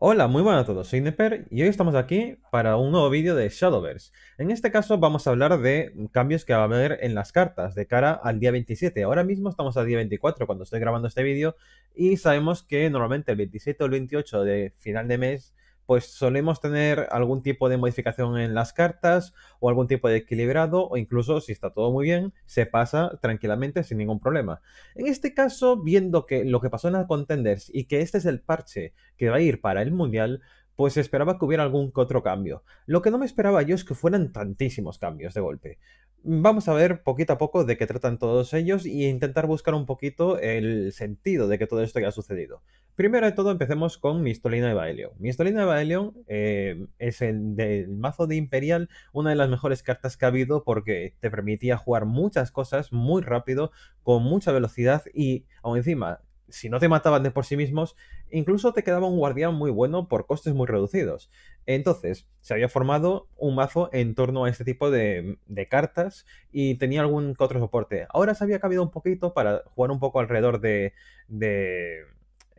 Hola, muy buenas a todos, soy Neper y hoy estamos aquí para un nuevo vídeo de Shadowverse. En este caso vamos a hablar de cambios que va a haber en las cartas de cara al día 27. Ahora mismo estamos al día 24 cuando estoy grabando este vídeo y sabemos que normalmente el 27 o el 28 de final de mes pues solemos tener algún tipo de modificación en las cartas o algún tipo de equilibrado o incluso si está todo muy bien, se pasa tranquilamente sin ningún problema. En este caso, viendo que lo que pasó en la contenders y que este es el parche que va a ir para el mundial, pues esperaba que hubiera algún otro cambio. Lo que no me esperaba yo es que fueran tantísimos cambios de golpe. Vamos a ver poquito a poco de qué tratan todos ellos e intentar buscar un poquito el sentido de que todo esto haya sucedido. Primero de todo, empecemos con Mistolina de Baelion. Mistolina de Baelion eh, es el del mazo de Imperial, una de las mejores cartas que ha habido porque te permitía jugar muchas cosas muy rápido, con mucha velocidad y, aún encima, si no te mataban de por sí mismos, incluso te quedaba un guardián muy bueno por costes muy reducidos. Entonces, se había formado un mazo en torno a este tipo de, cartas y tenía algún otro soporte. Ahora se había cambiado un poquito para jugar un poco alrededor de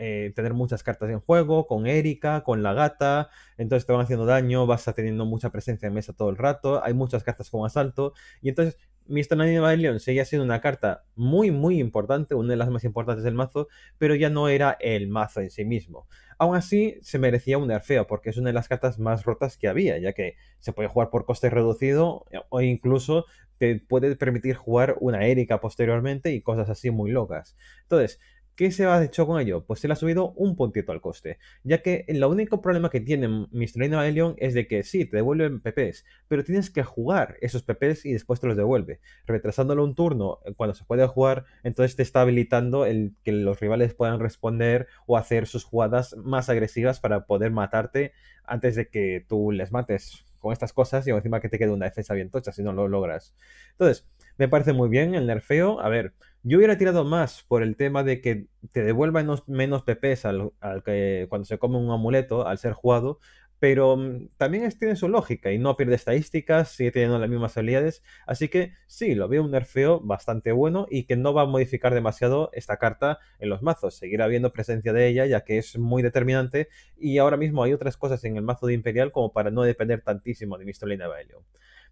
eh, tener muchas cartas en juego, con Erika, con la gata, entonces te van haciendo daño, vas a teniendo mucha presencia en mesa todo el rato, hay muchas cartas con asalto, y entonces Mr. León seguía siendo una carta muy, muy importante, una de las más importantes del mazo, pero ya no era el mazo en sí mismo. Aún así, se merecía un nerfeo, porque es una de las cartas más rotas que había, ya que se puede jugar por coste reducido o incluso te puede permitir jugar una Erika posteriormente y cosas así muy locas. Entonces, ¿Qué se ha hecho con ello? Pues se le ha subido un puntito al coste, ya que el único problema que tiene Mr. Evangelion es de que sí, te devuelven PPs, pero tienes que jugar esos PPs y después te los devuelve. Retrasándolo un turno eh, cuando se puede jugar, entonces te está habilitando el que los rivales puedan responder o hacer sus jugadas más agresivas para poder matarte antes de que tú les mates con estas cosas y encima que te quede una defensa bien tocha si no lo logras. Entonces, me parece muy bien el nerfeo. A ver, yo hubiera tirado más por el tema de que te devuelva menos, PPs al, que, cuando se come un amuleto al ser jugado, pero mm, también tiene su lógica y no pierde estadísticas, sigue teniendo las mismas habilidades, así que sí, lo veo un nerfeo bastante bueno y que no va a modificar demasiado esta carta en los mazos, seguirá habiendo presencia de ella ya que es muy determinante y ahora mismo hay otras cosas en el mazo de Imperial como para no depender tantísimo de Mistralina Bello.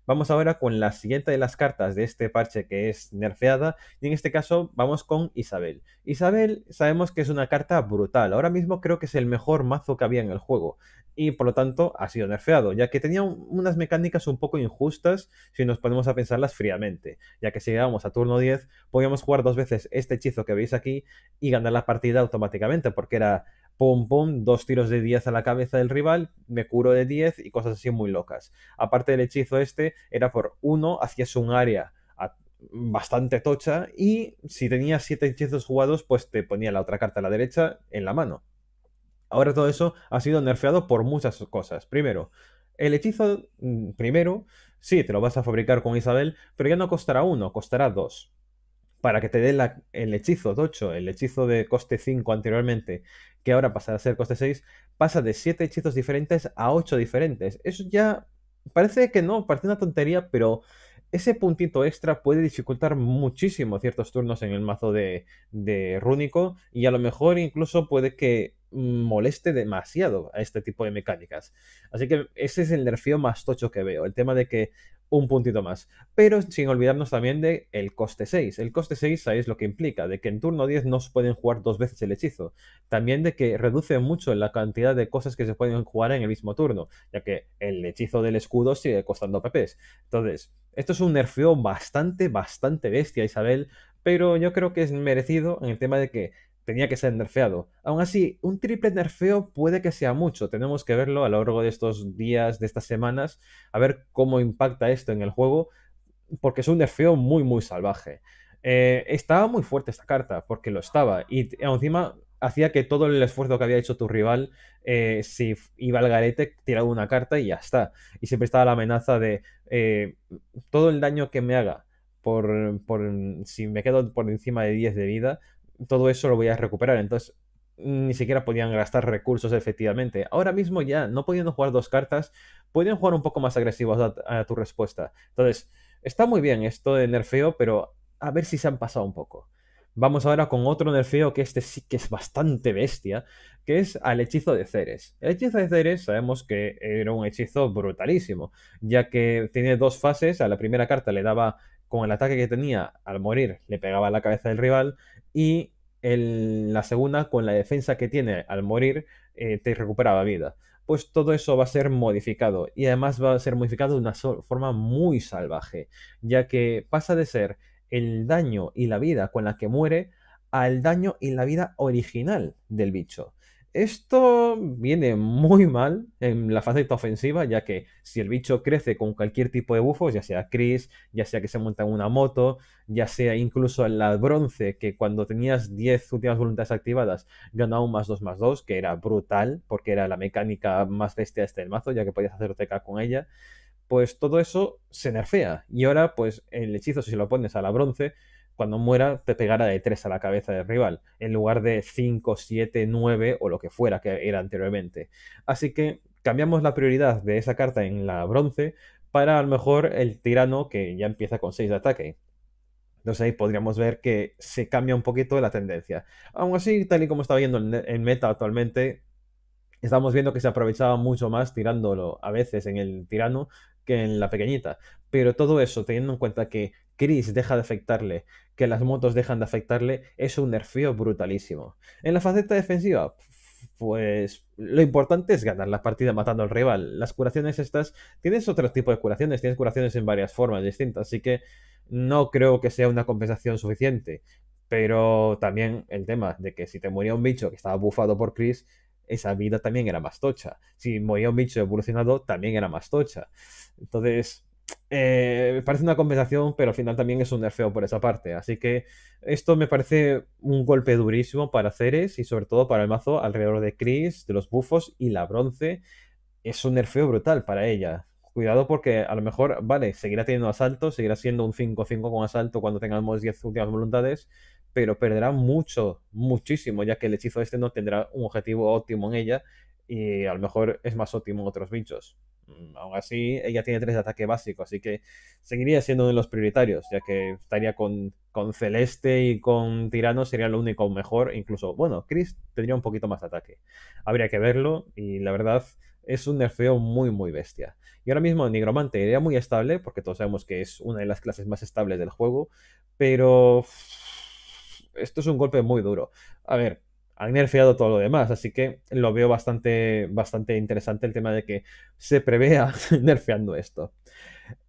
Vamos ahora con la siguiente de las cartas de este parche que es nerfeada y en este caso vamos con Isabel. Isabel sabemos que es una carta brutal, ahora mismo creo que es el mejor mazo que había en el juego y por lo tanto ha sido nerfeado, ya que tenía unas mecánicas un poco injustas si nos ponemos a pensarlas fríamente, ya que si llegábamos a turno 10 podíamos jugar dos veces este hechizo que veis aquí y ganar la partida automáticamente porque era pum, pum, dos tiros de 10 a la cabeza del rival, me curo de 10 y cosas así muy locas. Aparte del hechizo este, era por uno, hacías un área bastante tocha y si tenías 7 hechizos jugados, pues te ponía la otra carta a la derecha en la mano. Ahora todo eso ha sido nerfeado por muchas cosas. Primero, el hechizo mm, primero, sí, te lo vas a fabricar con Isabel, pero ya no costará uno, costará dos para que te dé el hechizo de 8, el hechizo de coste 5 anteriormente, que ahora pasará a ser coste 6, pasa de 7 hechizos diferentes a 8 diferentes. Eso ya parece que no, parece una tontería, pero ese puntito extra puede dificultar muchísimo ciertos turnos en el mazo de, de Rúnico y a lo mejor incluso puede que moleste demasiado a este tipo de mecánicas. Así que ese es el nerfío más tocho que veo, el tema de que un puntito más. Pero sin olvidarnos también de el coste 6. El coste 6, sabéis lo que implica, de que en turno 10 no se pueden jugar dos veces el hechizo. También de que reduce mucho la cantidad de cosas que se pueden jugar en el mismo turno, ya que el hechizo del escudo sigue costando PPs. Entonces, esto es un nerfeo bastante, bastante bestia, Isabel, pero yo creo que es merecido en el tema de que tenía que ser nerfeado. Aún así, un triple nerfeo puede que sea mucho. Tenemos que verlo a lo largo de estos días, de estas semanas, a ver cómo impacta esto en el juego, porque es un nerfeo muy, muy salvaje. Eh, estaba muy fuerte esta carta, porque lo estaba, y encima hacía que todo el esfuerzo que había hecho tu rival, eh, si iba al garete, tiraba una carta y ya está. Y siempre estaba la amenaza de eh, todo el daño que me haga por, por, si me quedo por encima de 10 de vida, todo eso lo voy a recuperar. Entonces, ni siquiera podían gastar recursos efectivamente. Ahora mismo ya, no pudiendo jugar dos cartas, pueden jugar un poco más agresivos a, tu respuesta. Entonces, está muy bien esto de nerfeo, pero a ver si se han pasado un poco. Vamos ahora con otro nerfeo que este sí que es bastante bestia, que es al hechizo de Ceres. El hechizo de Ceres sabemos que era un hechizo brutalísimo, ya que tiene dos fases. A la primera carta le daba con el ataque que tenía al morir le pegaba la cabeza del rival y la segunda con la defensa que tiene al morir eh, te recuperaba vida. Pues todo eso va a ser modificado y además va a ser modificado de una forma muy salvaje, ya que pasa de ser el daño y la vida con la que muere al daño y la vida original del bicho. Esto viene muy mal en la faceta ofensiva, ya que si el bicho crece con cualquier tipo de bufos, ya sea Chris, ya sea que se monta en una moto, ya sea incluso en la bronce, que cuando tenías 10 últimas voluntades activadas ganaba un más 2 más 2, que era brutal, porque era la mecánica más bestia de este del mazo, ya que podías hacer TK con ella, pues todo eso se nerfea. Y ahora, pues el hechizo, si lo pones a la bronce, cuando muera te pegara de 3 a la cabeza del rival, en lugar de 5, 7, 9 o lo que fuera que era anteriormente. Así que cambiamos la prioridad de esa carta en la bronce para a lo mejor el tirano que ya empieza con 6 de ataque. Entonces ahí podríamos ver que se cambia un poquito la tendencia. Aún así, tal y como está viendo en meta actualmente, estamos viendo que se aprovechaba mucho más tirándolo a veces en el tirano que en la pequeñita. Pero todo eso teniendo en cuenta que Chris deja de afectarle, que las motos dejan de afectarle, es un nerfeo brutalísimo. En la faceta defensiva, pues lo importante es ganar la partida matando al rival. Las curaciones estas, tienes otro tipo de curaciones, tienes curaciones en varias formas distintas, así que no creo que sea una compensación suficiente. Pero también el tema de que si te moría un bicho que estaba bufado por Chris, esa vida también era más tocha. Si moría un bicho evolucionado, también era más tocha. Entonces, me eh, parece una compensación, pero al final también es un nerfeo por esa parte. Así que esto me parece un golpe durísimo para Ceres y sobre todo para el mazo alrededor de Chris, de los bufos y la bronce. Es un nerfeo brutal para ella. Cuidado porque a lo mejor, vale, seguirá teniendo asalto, seguirá siendo un 5-5 con asalto cuando tengamos 10 últimas voluntades, pero perderá mucho, muchísimo, ya que el hechizo este no tendrá un objetivo óptimo en ella y a lo mejor es más óptimo en otros bichos. Mm, aún así ella tiene tres de ataque básico, así que seguiría siendo uno de los prioritarios, ya que estaría con, con Celeste y con Tirano, sería lo único mejor, incluso, bueno, Chris tendría un poquito más de ataque. Habría que verlo y la verdad es un nerfeo muy, muy bestia. Y ahora mismo Nigromante era muy estable, porque todos sabemos que es una de las clases más estables del juego, pero esto es un golpe muy duro. A ver, han nerfeado todo lo demás, así que lo veo bastante, bastante interesante el tema de que se prevea nerfeando esto.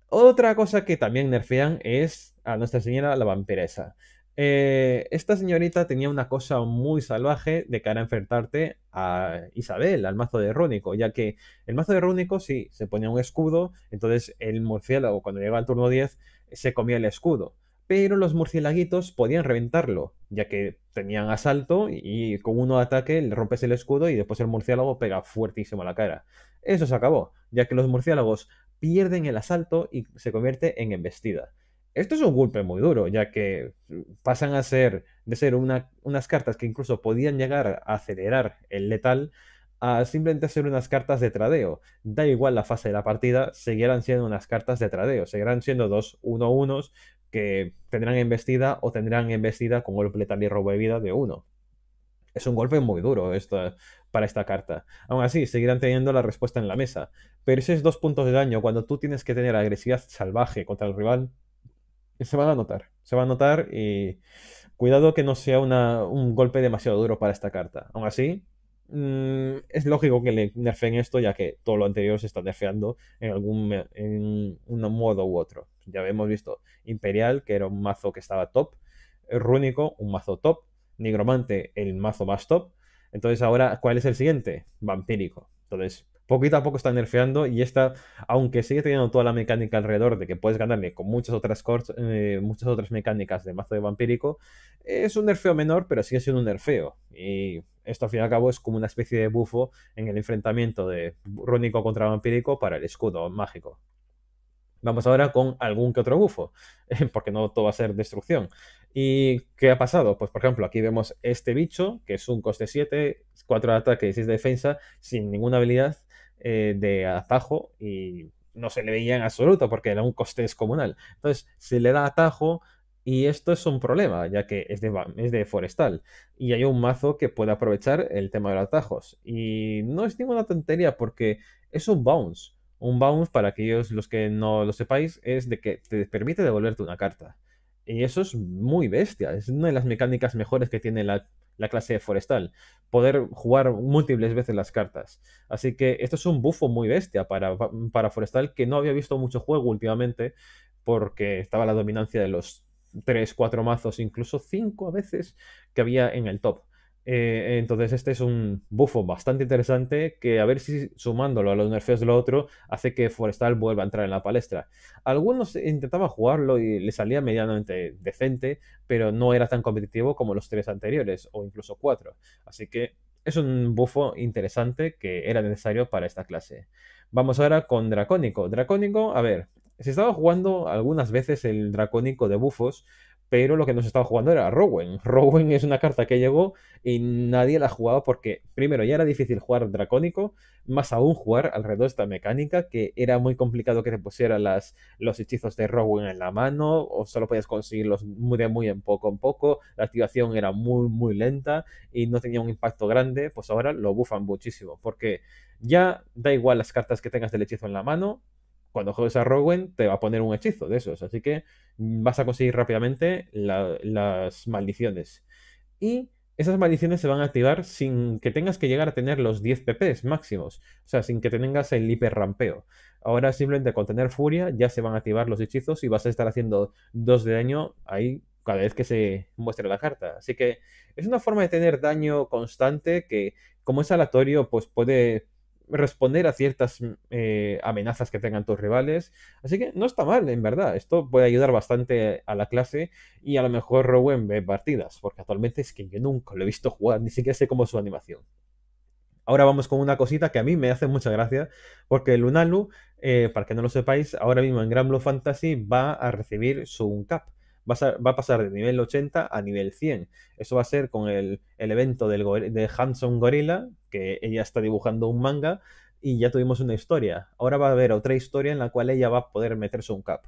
Otra cosa que también nerfean es a nuestra señora la vampiresa. Eh, esta señorita tenía una cosa muy salvaje de cara a enfrentarte a Isabel, al mazo de Rúnico, ya que el mazo de Rúnico sí se ponía un escudo, entonces el murciélago cuando llegaba al turno 10 se comía el escudo, pero los murciélaguitos podían reventarlo, ya que tenían asalto y con uno ataque le rompes el escudo y después el murciélago pega fuertísimo a la cara. Eso se acabó, ya que los murciélagos pierden el asalto y se convierte en embestida. Esto es un golpe muy duro, ya que pasan a ser de ser unas cartas que incluso podían llegar a acelerar el letal a simplemente ser unas cartas de tradeo. Da igual la fase de la partida, seguirán siendo unas cartas de tradeo, seguirán siendo dos 1 1 que tendrán embestida o tendrán embestida con golpe letal y robo de vida de uno. Es un golpe muy duro eh, para esta carta. Aún así, seguirán teniendo la respuesta en la mesa. Pero esos dos puntos de daño, cuando tú tienes que tener agresividad salvaje contra el rival, se van a notar. Se van a notar y cuidado que no sea un golpe demasiado duro para esta carta. Aún así, mm, es lógico que le nerfeen esto, ya que todo lo anterior se está nerfeando en algún en un modo u otro. Ya habíamos visto Imperial, que era un mazo que estaba top, Rúnico, un mazo top, Nigromante, el mazo más top. Entonces ahora, ¿cuál es el siguiente? Vampírico. Entonces, poquito a poco está nerfeando y esta, aunque sigue teniendo toda la mecánica alrededor de que puedes ganarle con muchas otras, eh, muchas otras mecánicas de mazo de vampírico, es un nerfeo menor, pero sigue siendo un nerfeo. Y esto al fin y al cabo es como una especie de bufo en el enfrentamiento de rúnico contra vampírico para el escudo mágico. Vamos ahora con algún que otro bufo, porque no todo va a ser destrucción. ¿Y qué ha pasado? Pues por ejemplo, aquí vemos este bicho, que es un coste 7, 4 de ataque y 6 de defensa, sin ninguna habilidad eh, de atajo y no se le veía en absoluto porque era un coste descomunal. Entonces, se le da atajo y esto es un problema, ya que es de forestal y hay un mazo que puede aprovechar el tema de los atajos. Y no es ninguna tontería porque es un bounce un bounce, para aquellos los que no lo sepáis, es de que te permite devolverte una carta. Y eso es muy bestia, es una de las mecánicas mejores que tiene la, clase forestal, poder jugar múltiples veces las cartas. Así que esto es un bufo muy bestia para, para forestal que no había visto mucho juego últimamente porque estaba la dominancia de los 3, 4 mazos, incluso 5 a veces que había en el top. Eh, entonces este es un bufo bastante interesante que a ver si sumándolo a los nerfeos de lo otro hace que Forestal vuelva a entrar en la palestra. Algunos intentaban jugarlo y le salía medianamente decente, pero no era tan competitivo como los tres anteriores o incluso cuatro. Así que es un bufo interesante que era necesario para esta clase. Vamos ahora con Dracónico. Dracónico, a ver, se estaba jugando algunas veces el Dracónico de bufos, pero lo que nos estaba jugando era Rowen. Rowen es una carta que llegó y nadie la jugaba porque, primero, ya era difícil jugar Dracónico, más aún jugar alrededor de esta mecánica, que era muy complicado que te pusieran las, los hechizos de Rowen en la mano, o solo podías conseguirlos muy de muy en poco en poco, la activación era muy, muy lenta y no tenía un impacto grande, pues ahora lo bufan muchísimo, porque ya da igual las cartas que tengas del hechizo en la mano, cuando juegues a Rowen te va a poner un hechizo de esos, así que vas a conseguir rápidamente las maldiciones. Y esas maldiciones se van a activar sin que tengas que llegar a tener los 10 PPs máximos, o sea, sin que tengas el hiperrampeo. Ahora simplemente con tener furia ya se van a activar los hechizos y vas a estar haciendo 2 de daño ahí cada vez que se muestre la carta. Así que es una forma de tener daño constante que, como es aleatorio, pues puede responder a ciertas mm, eh, amenazas que tengan tus rivales. Así que no está mal, en verdad. Esto puede ayudar bastante a la clase y a lo mejor Rowen ve partidas, porque actualmente es que yo nunca lo he visto jugar, ni siquiera sé cómo es su animación. Ahora vamos con una cosita que a mí me hace mucha gracia, porque Lunalu, eh, para que no lo sepáis, ahora mismo en Gran Blue Fantasy va a recibir su Uncap. Va a, va a pasar de nivel 80 a nivel 100. Eso va a ser con el, evento del, de Hanson Gorilla, que ella está dibujando un manga y ya tuvimos una historia. Ahora va a haber otra historia en la cual ella va a poder meterse un cap.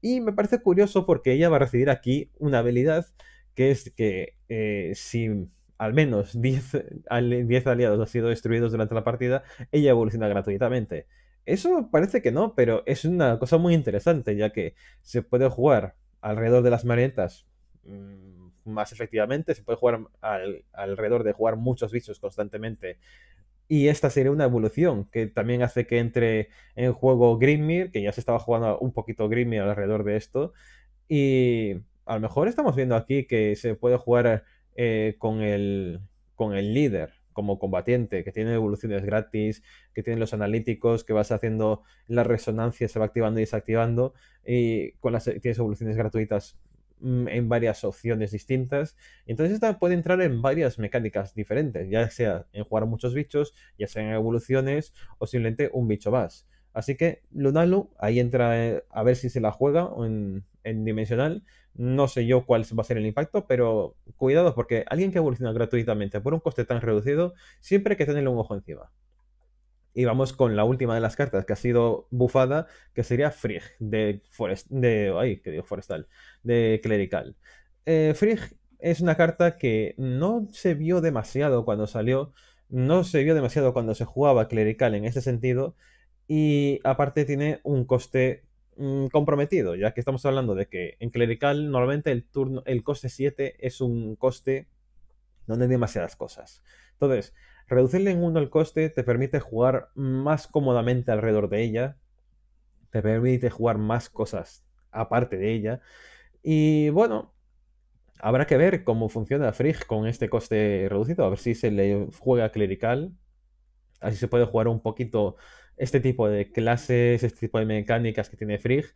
Y me parece curioso porque ella va a recibir aquí una habilidad que es que eh, si al menos 10, aliados han sido destruidos durante la partida, ella evoluciona gratuitamente. Eso parece que no, pero es una cosa muy interesante, ya que se puede jugar alrededor de las marionetas mm, más efectivamente, se puede jugar al, alrededor de jugar muchos bichos constantemente. Y esta sería una evolución que también hace que entre en juego Grimmir, que ya se estaba jugando un poquito Grimmir alrededor de esto. Y a lo mejor estamos viendo aquí que se puede jugar eh, con, el, con el líder como combatiente, que tiene evoluciones gratis, que tiene los analíticos, que vas haciendo la resonancia, se va activando y desactivando, y con las, tienes evoluciones gratuitas Mm, en varias opciones distintas. Entonces esta puede entrar en varias mecánicas diferentes, ya sea en jugar muchos bichos, ya sea en evoluciones o simplemente un bicho más. Así que Lunalu ahí entra eh, a ver si se la juega en, en, dimensional. No sé yo cuál va a ser el impacto, pero cuidado porque alguien que evoluciona gratuitamente por un coste tan reducido, siempre hay que tenerle un ojo encima. Y vamos con la última de las cartas que ha sido bufada, que sería Frigg, de, de ay, que digo forestal, de clerical. Eh, Frigg es una carta que no se vio demasiado cuando salió, no se vio demasiado cuando se jugaba clerical en ese sentido, y aparte tiene un coste mm, comprometido, ya que estamos hablando de que en clerical normalmente el, turno, el coste 7 es un coste donde hay demasiadas cosas. Entonces, Reducirle en uno el coste te permite jugar más cómodamente alrededor de ella, te permite jugar más cosas aparte de ella. Y bueno, habrá que ver cómo funciona Frigg con este coste reducido, a ver si se le juega clerical, así se puede jugar un poquito este tipo de clases, este tipo de mecánicas que tiene Frigg.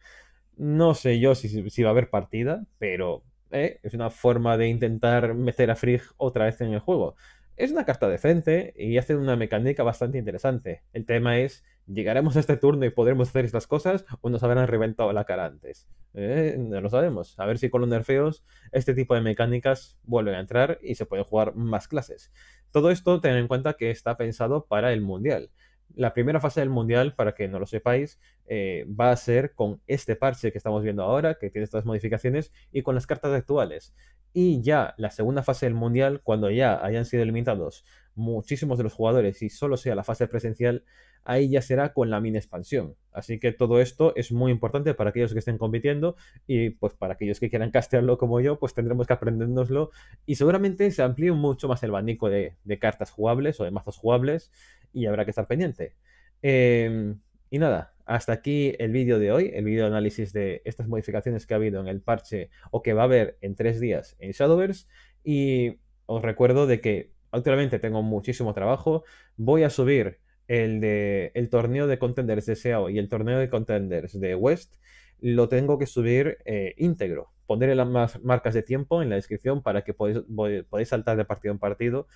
No sé yo si, va a haber partida, pero eh, es una forma de intentar meter a Frigg otra vez en el juego. Es una carta decente y hace una mecánica bastante interesante. El tema es, ¿llegaremos a este turno y podremos hacer estas cosas o nos habrán reventado la cara antes? Eh, no lo sabemos. A ver si con los nerfeos este tipo de mecánicas vuelven a entrar y se pueden jugar más clases. Todo esto ten en cuenta que está pensado para el Mundial. La primera fase del mundial, para que no lo sepáis, eh, va a ser con este parche que estamos viendo ahora, que tiene estas modificaciones, y con las cartas actuales. Y ya la segunda fase del mundial, cuando ya hayan sido limitados muchísimos de los jugadores y solo sea la fase presencial, ahí ya será con la mini expansión. Así que todo esto es muy importante para aquellos que estén compitiendo y pues para aquellos que quieran castearlo como yo, pues tendremos que aprendérnoslo y seguramente se amplíe mucho más el abanico de, de cartas jugables o de mazos jugables y habrá que estar pendiente. Em, y nada, hasta aquí el vídeo de hoy, el vídeo de análisis de estas modificaciones que ha habido en el parche o que va a haber en tres días en Shadowverse. Y os recuerdo de que actualmente tengo muchísimo trabajo. Voy a subir el, de, el torneo de contenders de SEO y el torneo de contenders de West. Lo tengo que subir eh, íntegro. Pondré las marcas de tiempo en la descripción para que podáis saltar de partido en partido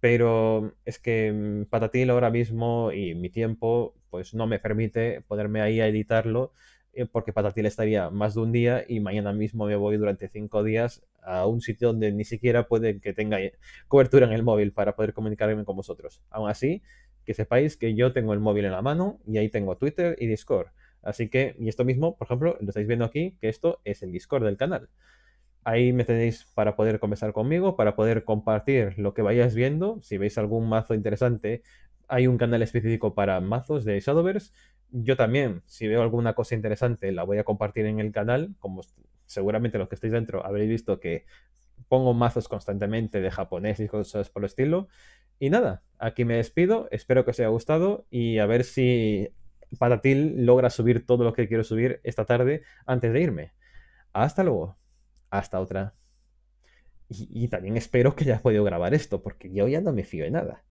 pero es que mm, Patatil ahora mismo y mi tiempo pues no me permite ponerme ahí a editarlo eh, porque Patatil estaría más de un día y mañana mismo me voy durante cinco días a un sitio donde ni siquiera puede que tenga eh, cobertura en el móvil para poder comunicarme con vosotros. Aún así, que sepáis que yo tengo el móvil en la mano y ahí tengo Twitter y Discord. Así que, y esto mismo, por ejemplo, lo estáis viendo aquí, que esto es el Discord del canal. Ahí me tenéis para poder conversar conmigo, para poder compartir lo que vayáis viendo. Si veis algún mazo interesante, hay un canal específico para mazos de Shadowverse. Yo también, si veo alguna cosa interesante, la voy a compartir en el canal. Como seguramente los que estáis dentro habréis visto que pongo mazos constantemente de japonés y cosas por el estilo. Y nada, aquí me despido. Espero que os haya gustado y a ver si Patatil logra subir todo lo que quiero subir esta tarde antes de irme. Hasta luego. Hasta otra. Y, también espero que haya podido grabar esto, porque yo ya no me fío de nada.